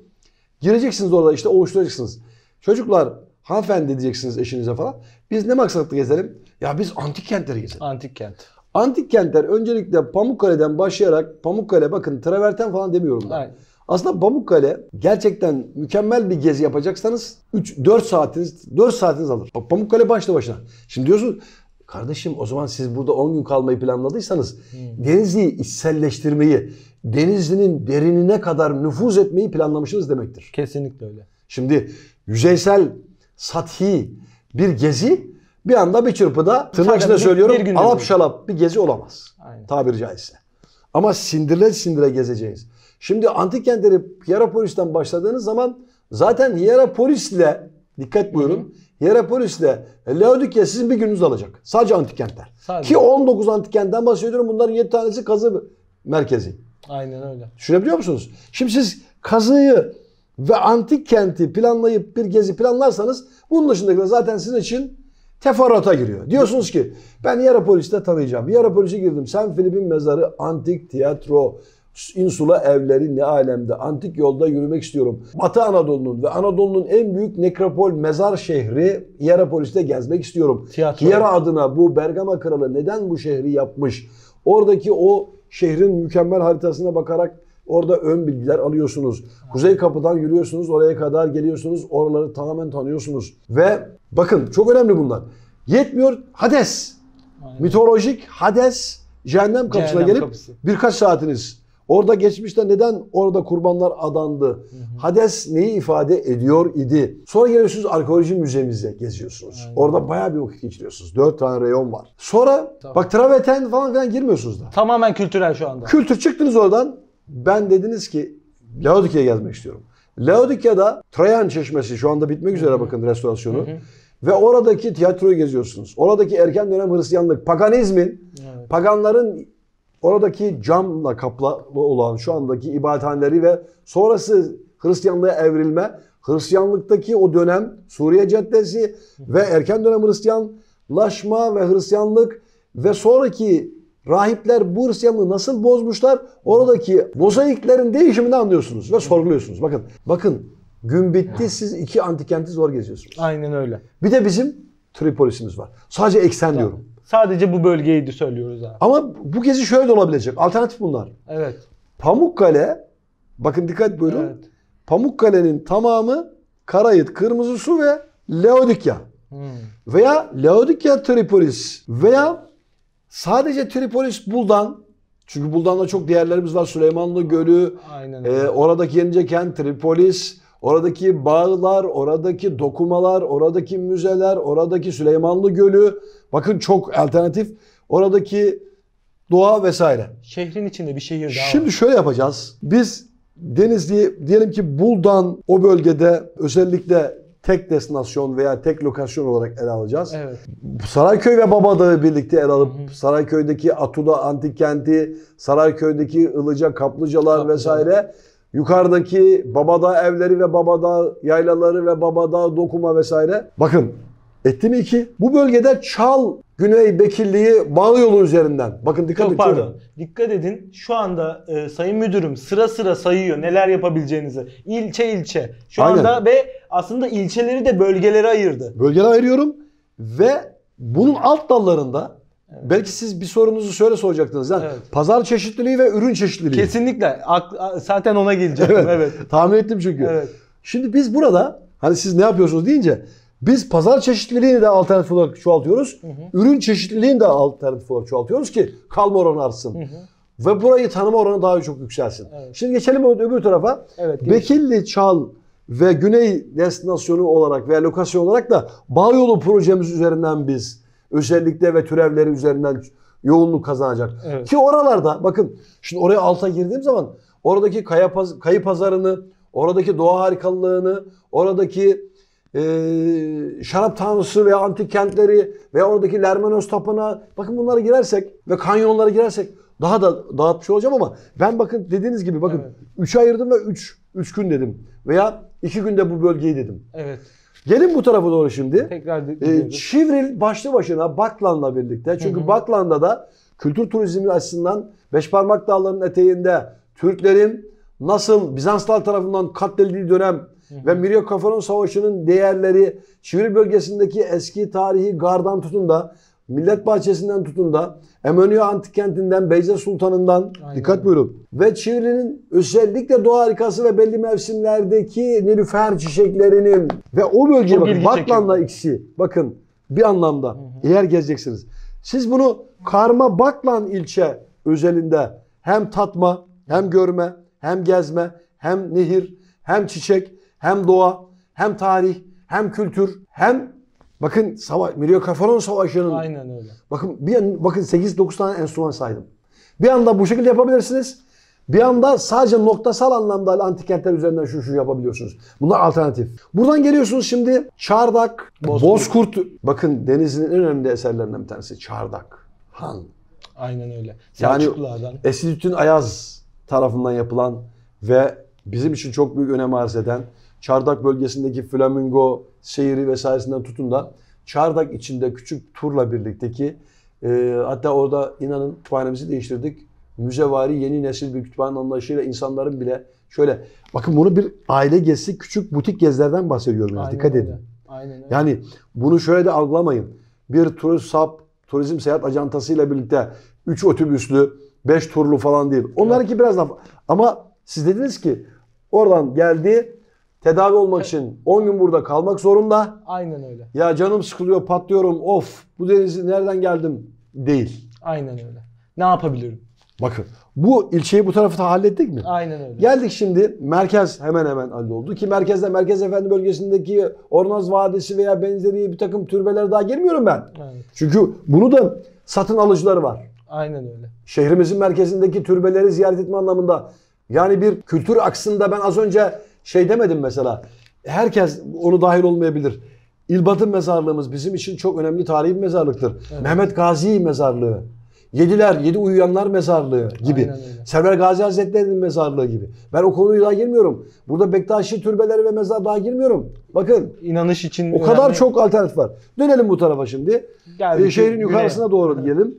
gireceksiniz orada işte oluşturacaksınız. Çocuklar hanımefendi diyeceksiniz eşinize falan. Biz ne maksatlı gezelim? Ya biz antik kentleri gezelim. Antik kent. Antik kentler öncelikle Pamukkale'den başlayarak Pamukkale bakın traverten falan demiyorum ben. Aynen. Aslında Pamukkale gerçekten mükemmel bir gezi yapacaksanız 3 4 saatiniz 4 saatiniz alır. Bak Pamukkale başlı başına. Şimdi diyorsun kardeşim o zaman siz burada 10 gün kalmayı planladıysanız hmm. Denizli'yi içselleştirmeyi, Denizli'nin derinine kadar nüfuz etmeyi planlamışsınız demektir. Kesinlikle öyle. Şimdi yüzeysel, sathi bir gezi bir anda bir çırpıda tırnak içinde söylüyorum bir alap şalap bir gezi olamaz. Aynen. Tabiri caizse. Ama sindire sindire gezeceğiz. Şimdi antik kentleri Hierapolis'ten başladığınız zaman zaten Hierapolis'le dikkat buyurun. Hı hı. Hierapolis'le Laodikya sizin bir gününüz alacak. Sadece antik kentler. Sadece. Ki 19 antik kentten bahsediyorum. Bunların 7 tanesi kazı merkezi. Aynen öyle. Düşünebiliyor musunuz? Şimdi siz kazıyı ve antik kenti planlayıp bir gezi planlarsanız bunun dışındakiler zaten sizin için teferruata giriyor. Diyorsunuz ki ben Yarapolis'te tanıyacağım. Yarapolis'e girdim. Sen Filip'in mezarı, antik tiyatro, insula evleri ne alemde. Antik yolda yürümek istiyorum. Batı Anadolu'nun ve Anadolu'nun en büyük nekropol mezar şehri Yerapolis'te gezmek istiyorum. Tiyatro. Yara adına bu Bergama kralı neden bu şehri yapmış? Oradaki o şehrin mükemmel haritasına bakarak Orada ön bilgiler alıyorsunuz. Kuzey kapıdan yürüyorsunuz, oraya kadar geliyorsunuz. Oraları tamamen tanıyorsunuz. Ve bakın çok önemli bunlar. Yetmiyor Hades. Aynen. Mitolojik Hades cehennem kapısına cehennem gelip kapısı. birkaç saatiniz. Orada geçmişte neden orada kurbanlar adandı? Hı hı. Hades neyi ifade ediyor idi? Sonra geliyorsunuz arkeoloji müzemize geziyorsunuz. Aynen. Orada bayağı bir vakit geçiriyorsunuz. Dört tane reyon var. Sonra tamam. bak Traveten falan filan girmiyorsunuz da. Tamamen kültürel şu anda. Kültür çıktınız oradan. Ben dediniz ki Laodikya'ya gelmek istiyorum. Laodikya'da Trajan Çeşmesi şu anda bitmek üzere bakın restorasyonu. Hı hı. Ve oradaki tiyatroyu geziyorsunuz. Oradaki erken dönem Hristiyanlık, paganizmin, evet. paganların oradaki camla kaplı olan şu andaki ibadethaneleri ve sonrası Hristiyanlığa evrilme, Hristiyanlıktaki o dönem Suriye Caddesi ve erken dönem Hristiyanlaşma ve Hristiyanlık ve sonraki Rahipler bu nasıl bozmuşlar? Oradaki mozaiklerin değişimini anlıyorsunuz ve sorguluyorsunuz. Bakın, bakın gün bitti siz iki antikenti zor geziyorsunuz. Aynen öyle. Bir de bizim Tripolis'imiz var. Sadece eksen tamam. diyorum. Sadece bu bölgeyi söylüyoruz abi. Ama bu gezi şöyle de olabilecek. Alternatif bunlar. Evet. Pamukkale, bakın dikkat buyurun. Evet. Pamukkale'nin tamamı Karayit, Kırmızı Su ve Laodikya. Hmm. Veya Laodikya Tripolis veya Sadece Tripolis Buldan çünkü Buldan'da çok değerlerimiz var. Süleymanlı Gölü, Aynen. E, oradaki yenice kent Tripolis, oradaki bağlar, oradaki dokumalar, oradaki müzeler, oradaki Süleymanlı Gölü. Bakın çok alternatif. Oradaki doğa vesaire. Şehrin içinde bir şehir daha Şimdi var. şöyle yapacağız. Biz Denizli diyelim ki Buldan o bölgede özellikle tek destinasyon veya tek lokasyon olarak ele alacağız. Evet. Sarayköy ve Babadağ'ı birlikte ele alıp hı hı. Sarayköy'deki Atuda Antik Kenti, Sarayköy'deki Ilıca, Kaplıcalar Kaplıca. vesaire yukarıdaki Babadağ evleri ve Babadağ yaylaları ve Babadağ dokuma vesaire. Bakın etti mi iki? Bu bölgede Çal Güney Bekilliği bağlı yolu üzerinden. Bakın dikkat edin. Pardon. Dikkat edin. Şu anda e, sayın müdürüm sıra sıra sayıyor neler yapabileceğinizi. İlçe ilçe. Şu Aynen. anda ve aslında ilçeleri de bölgelere ayırdı. Bölgelere ayırıyorum ve bunun alt dallarında belki siz bir sorunuzu şöyle soracaktınız. Yani evet. Pazar çeşitliliği ve ürün çeşitliliği. Kesinlikle. Zaten ona geleceğim. Evet. evet. Tahmin ettim çünkü. Evet. Şimdi biz burada hani siz ne yapıyorsunuz deyince biz pazar çeşitliliğini de alternatif olarak çoğaltıyoruz. Hı hı. Ürün çeşitliliğini de alternatif olarak çoğaltıyoruz ki kalma oranı artsın. Hı hı. Ve burayı tanıma oranı daha çok yükselsin. Evet. Şimdi geçelim öbür tarafa. Evet, Bekilli Çal ve güney destinasyonu olarak veya lokasyon olarak da Bağyolu projemiz üzerinden biz özellikle ve türevleri üzerinden yoğunluk kazanacak. Evet. Ki oralarda bakın şimdi oraya alta girdiğim zaman oradaki kaya paz kayı pazarını, oradaki doğa harikalığını, oradaki e, şarap tanrısı veya antik kentleri ve oradaki Lermenos tapınağı bakın bunlara girersek ve kanyonlara girersek daha da dağıtmış olacağım ama ben bakın dediğiniz gibi bakın 3'e evet. ayırdım ve 3 3 gün dedim veya İki günde bu bölgeyi dedim. Evet. Gelin bu tarafa doğru şimdi. Tekrar ee, gidiyoruz. Çivril başlı başına Batlan'la birlikte. Çünkü hı hı. Batlan'da da kültür turizmi açısından Beşparmak Dağları'nın eteğinde Türklerin nasıl Bizanslar tarafından katledildiği dönem hı hı. ve Miryokafalon Savaşı'nın değerleri Çivril bölgesindeki eski tarihi gardan tutun da Millet Bahçesi'nden tutun da Emenüye Antik Kenti'nden, Beyza Sultan'ından Aynen. dikkat buyurun. Ve Çivri'nin özellikle doğa harikası ve belli mevsimlerdeki nilüfer çiçeklerinin ve o bölgeye Çok bakın. Batman'la ikisi bakın bir anlamda hı hı. eğer gezeceksiniz. Siz bunu Karma Baklan ilçe özelinde hem tatma, hem görme, hem gezme, hem nehir, hem çiçek, hem doğa, hem tarih, hem kültür, hem Bakın savaş, Mirio Kafaron Savaşı'nın. Aynen öyle. Bakın bir an, bakın 8-9 tane enstrüman saydım. Bir anda bu şekilde yapabilirsiniz. Bir anda sadece noktasal anlamda antikentler üzerinden şu şu yapabiliyorsunuz. Bunlar alternatif. Buradan geliyorsunuz şimdi Çardak, Bozkurt. Bozkurt. Bakın denizin en önemli eserlerinden bir tanesi Çardak, Han. Aynen öyle. Yani Esilüddin Ayaz tarafından yapılan ve bizim için çok büyük önem arz eden Çardak bölgesindeki flamingo seyri vesairesinden tutun da Çardak içinde küçük turla birlikteki e, hatta orada inanın kütüphanemizi değiştirdik. Müzevari yeni nesil bir kütüphane anlayışıyla insanların bile şöyle bakın bunu bir aile gezisi küçük butik gezlerden bahsediyorum. Aynen Dikkat öyle. edin. Aynen öyle. Yani bunu şöyle de algılamayın. Bir turist sap turizm seyahat ajantasıyla birlikte 3 otobüslü, 5 turlu falan değil. Onlarınki evet. biraz daha ama siz dediniz ki oradan geldi Tedavi olmak için 10 gün burada kalmak zorunda. Aynen öyle. Ya canım sıkılıyor, patlıyorum. Of bu denizi nereden geldim? Değil. Aynen öyle. Ne yapabilirim? Bakın bu ilçeyi bu tarafı da hallettik mi? Aynen öyle. Geldik şimdi merkez hemen hemen oldu. ki merkezde Merkez Efendi bölgesindeki Ornaz Vadisi veya benzeri bir takım türbeler daha girmiyorum ben. Evet. Çünkü bunu da satın alıcıları var. Aynen öyle. Şehrimizin merkezindeki türbeleri ziyaret etme anlamında yani bir kültür aksında ben az önce şey demedim mesela. Herkes onu dahil olmayabilir. İlbat'ın mezarlığımız bizim için çok önemli tarihi bir mezarlıktır. Evet. Mehmet Gazi mezarlığı. Yediler, Yedi Uyuyanlar Mezarlığı gibi. Sever Gazi Hazretleri'nin mezarlığı gibi. Ben o konuyu daha girmiyorum. Burada Bektaşi türbeleri ve mezar daha girmiyorum. Bakın. inanış için. O önemli. kadar çok alternatif var. Dönelim bu tarafa şimdi. Geldik, ee, şehrin yukarısına doğru evet. diyelim.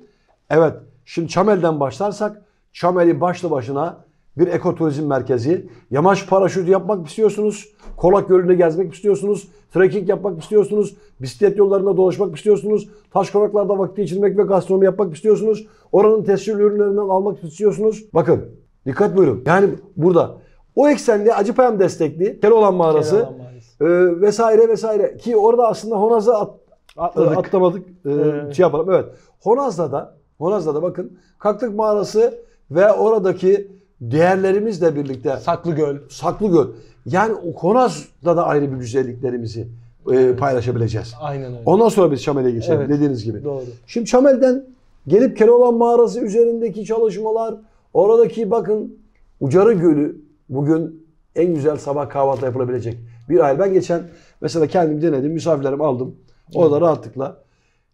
Evet. Şimdi Çamel'den başlarsak Çamel'i başlı başına bir ekoturizm merkezi. Yamaç paraşütü yapmak istiyorsunuz. Kolak Gölü'nde gezmek istiyorsunuz. Trekking yapmak istiyorsunuz. Bisiklet yollarında dolaşmak istiyorsunuz. Taş konaklarda vakit geçirmek ve gastronomi yapmak istiyorsunuz. Oranın tescil ürünlerinden almak istiyorsunuz. Bakın dikkat buyurun. Yani burada o eksenli Acıpayam destekli Keloğlan Mağarası, Keloğlan Mağarası. E, vesaire vesaire ki orada aslında Honaz'a at, atladık. E, atlamadık. E, ee. şey yapalım. Evet. Honaz'da da Honaz'da da bakın Kaklık Mağarası ve oradaki değerlerimizle birlikte Saklı Göl. Saklı Göl. Yani o Konas'ta da ayrı bir güzelliklerimizi e, paylaşabileceğiz. Aynen öyle. Ondan sonra biz Çamel'e geçelim evet. dediğiniz gibi. Doğru. Şimdi Çamel'den gelip Keloğlan Mağarası üzerindeki çalışmalar, oradaki bakın Ucarı Gölü bugün en güzel sabah kahvaltı yapılabilecek bir ay Ben geçen mesela kendim denedim, misafirlerimi aldım. Orada evet. rahatlıkla.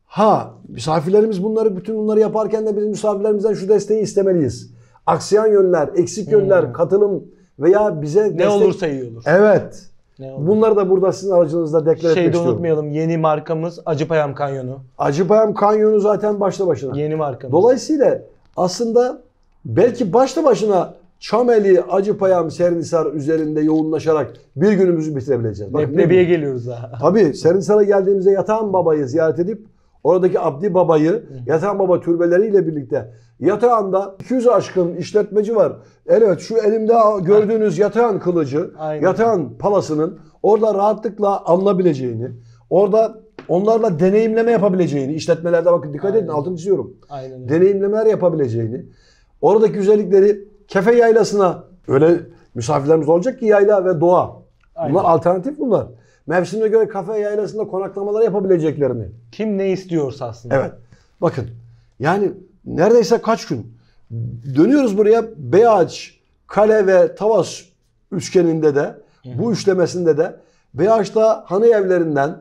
Ha misafirlerimiz bunları bütün bunları yaparken de biz misafirlerimizden şu desteği istemeliyiz. Aksiyon yönler, eksik hmm. yönler, hmm. katılım veya bize ne destek... olursa iyi olur. Evet. Bunları da burada sizin aracınızda deklar Şeyde etmek istiyorum. Şeyde unutmayalım yeni markamız Acıpayam Kanyonu. Acıpayam Kanyonu zaten başta başına. Yeni markamız. Dolayısıyla aslında belki başta başına Çameli, Acıpayam, Serinhisar üzerinde yoğunlaşarak bir günümüzü bitirebileceğiz. Bak, Leblebi'ye geliyoruz ha. Tabii Serinhisar'a geldiğimizde yatağın Baba'yı ziyaret edip Oradaki Abdi Baba'yı Yatan Baba türbeleriyle birlikte yatağında 200 aşkın işletmeci var. Evet şu elimde gördüğünüz yatağın kılıcı, Aynen. yatağın palasının orada rahatlıkla alınabileceğini, orada onlarla deneyimleme yapabileceğini, işletmelerde bakın dikkat Aynen. edin altını çiziyorum. Aynen. Deneyimlemeler yapabileceğini, oradaki güzellikleri Kefe Yaylası'na öyle misafirlerimiz olacak ki yayla ve doğa. Bunlar alternatif bunlar mevsimine göre kafe yaylasında konaklamalar yapabileceklerini. Kim ne istiyorsa aslında. Evet. Bakın yani neredeyse kaç gün dönüyoruz buraya Beyağaç, Kale ve Tavas üçgeninde de bu üçlemesinde de Beyağaç'ta hanı evlerinden,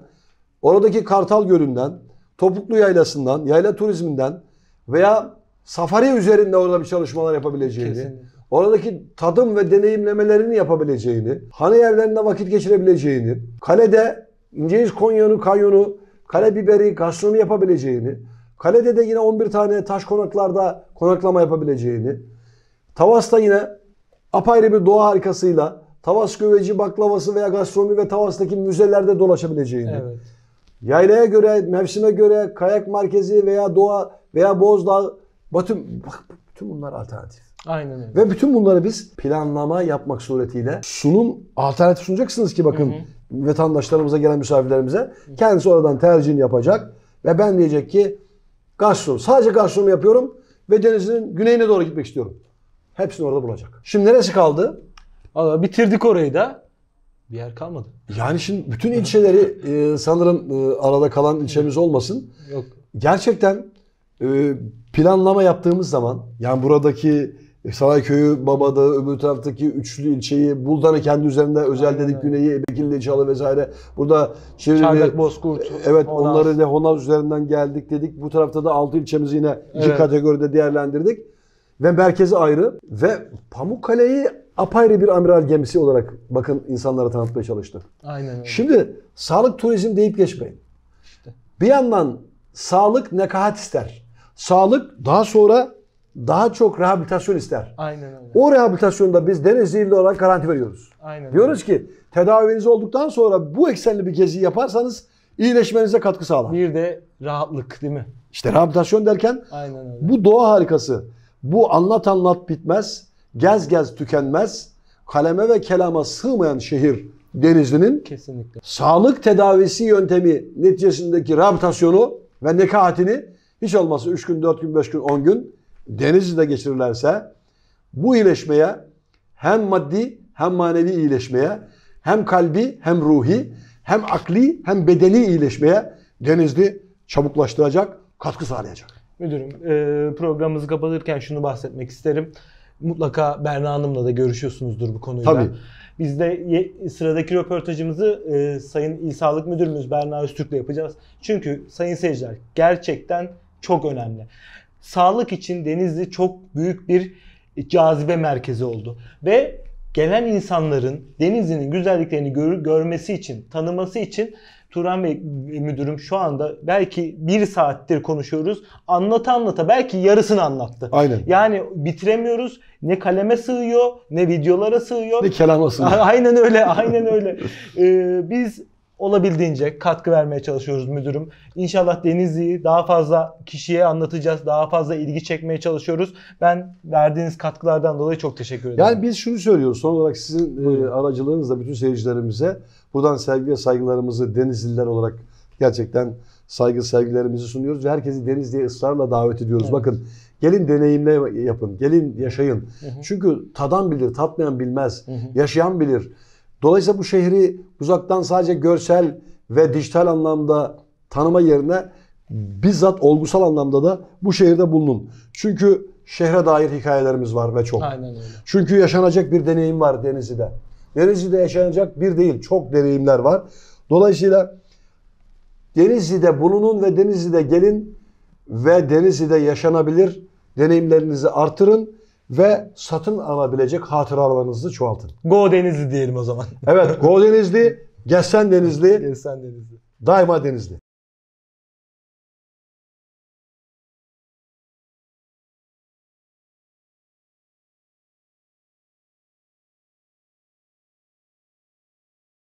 oradaki Kartal Gölü'nden, Topuklu Yaylası'ndan, yayla turizminden veya safari üzerinde orada bir çalışmalar yapabileceğini, Kesinlikle oradaki tadım ve deneyimlemelerini yapabileceğini, hane yerlerinde vakit geçirebileceğini, kalede İnceiz Konya'nın kanyonu, kale biberi, gastronomi yapabileceğini, kalede de yine 11 tane taş konaklarda konaklama yapabileceğini, Tavas'ta yine apayrı bir doğa harikasıyla Tavas göveci baklavası veya gastronomi ve Tavas'taki müzelerde dolaşabileceğini, evet. yaylaya göre, mevsime göre kayak merkezi veya doğa veya Bozdağ, Batım, bak bütün bunlar alternatif. Aynen öyle. Ve bütün bunları biz planlama yapmak suretiyle sunun alternatif sunacaksınız ki bakın hı hı. vatandaşlarımıza gelen misafirlerimize hı. kendisi oradan tercihini yapacak ve ben diyecek ki gastro sadece gastronomi yapıyorum ve denizin güneyine doğru gitmek istiyorum. Hepsini orada bulacak. Şimdi neresi kaldı? Allah bitirdik orayı da bir yer kalmadı. Yani şimdi bütün ilçeleri e, sanırım e, arada kalan ilçemiz olmasın. Yok. Gerçekten e, planlama yaptığımız zaman yani buradaki e, Sarayköy, Babada, öbür taraftaki üçlü ilçeyi, Buldan'ı kendi üzerinde özel Aynen. dedik Güney'i, Ebekirli, Çalı vesaire. Burada Çevrili, Çardak, Bozkurt, e, Evet Honaz. onları da Honaz üzerinden geldik dedik. Bu tarafta da altı ilçemizi yine iki evet. kategoride değerlendirdik. Ve merkezi ayrı ve Pamukkale'yi apayrı bir amiral gemisi olarak bakın insanlara tanıtmaya çalıştı. Aynen öyle. Şimdi sağlık turizm deyip geçmeyin. İşte. Bir yandan sağlık nekahat ister. Sağlık daha sonra daha çok rehabilitasyon ister. Aynen öyle. O rehabilitasyonda biz Denizli'li olarak garanti veriyoruz. Aynen Diyoruz öyle. ki tedaviniz olduktan sonra bu eksenli bir gezi yaparsanız iyileşmenize katkı sağlar. Bir de rahatlık değil mi? İşte rehabilitasyon derken Aynen öyle. bu doğa harikası. Bu anlat anlat bitmez, gez gez tükenmez, kaleme ve kelama sığmayan şehir Denizli'nin kesinlikle sağlık tedavisi yöntemi neticesindeki rehabilitasyonu ve nekaatini hiç olmazsa 3 gün, 4 gün, 5 gün, 10 gün Denizli'de geçirirlerse bu iyileşmeye hem maddi hem manevi iyileşmeye hem kalbi hem ruhi hem akli hem bedeni iyileşmeye Denizli çabuklaştıracak, katkı sağlayacak. Müdürüm e, programımızı kapatırken şunu bahsetmek isterim. Mutlaka Berna Hanım'la da görüşüyorsunuzdur bu konuyla. Tabii. Biz de sıradaki röportajımızı e, Sayın İl Sağlık Müdürümüz Berna Öztürk'le yapacağız. Çünkü sayın seyirciler gerçekten çok önemli sağlık için Denizli çok büyük bir cazibe merkezi oldu. Ve gelen insanların Denizli'nin güzelliklerini gör, görmesi için, tanıması için Turan Bey müdürüm şu anda belki bir saattir konuşuyoruz. Anlata anlata belki yarısını anlattı. Aynen. Yani bitiremiyoruz. Ne kaleme sığıyor, ne videolara sığıyor. Ne kelama sığıyor. Aynen öyle, aynen öyle. ee, biz olabildiğince katkı vermeye çalışıyoruz müdürüm. İnşallah Denizli'yi daha fazla kişiye anlatacağız. Daha fazla ilgi çekmeye çalışıyoruz. Ben verdiğiniz katkılardan dolayı çok teşekkür ederim. Yani biz şunu söylüyoruz. Son olarak sizin e, Buyurun. aracılığınızla bütün seyircilerimize buradan sevgi ve saygılarımızı Denizliler olarak gerçekten saygı sevgilerimizi sunuyoruz ve herkesi Denizli'ye ısrarla davet ediyoruz. Evet. Bakın gelin deneyimle yapın, gelin yaşayın. Hı hı. Çünkü tadan bilir, tatmayan bilmez, hı hı. yaşayan bilir. Dolayısıyla bu şehri uzaktan sadece görsel ve dijital anlamda tanıma yerine bizzat olgusal anlamda da bu şehirde bulunun. Çünkü şehre dair hikayelerimiz var ve çok. Aynen öyle. Çünkü yaşanacak bir deneyim var Denizli'de. Denizli'de yaşanacak bir değil çok deneyimler var. Dolayısıyla Denizli'de bulunun ve Denizli'de gelin ve Denizli'de yaşanabilir deneyimlerinizi artırın ve satın alabilecek hatıralarınızı çoğaltın. Go Denizli diyelim o zaman. evet Go Denizli, Gelsen Denizli, Gelsen Denizli. Daima Denizli.